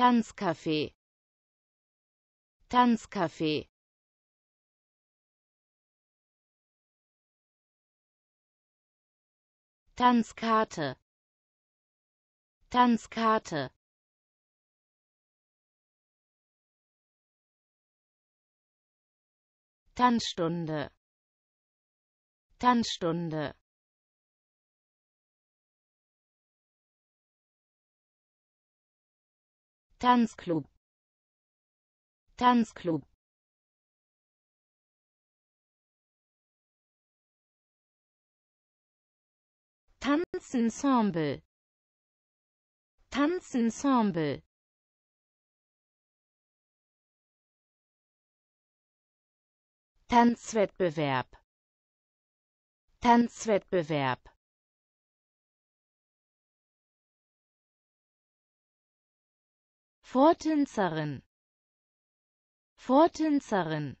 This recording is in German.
Tanzcafé Tanzcafé Tanzkarte Tanzkarte Tanzstunde Tanzstunde Tanzclub Tanzclub Tanzensemble Tanzensemble Tanzwettbewerb Tanzwettbewerb Vortänzerin Vortänzerin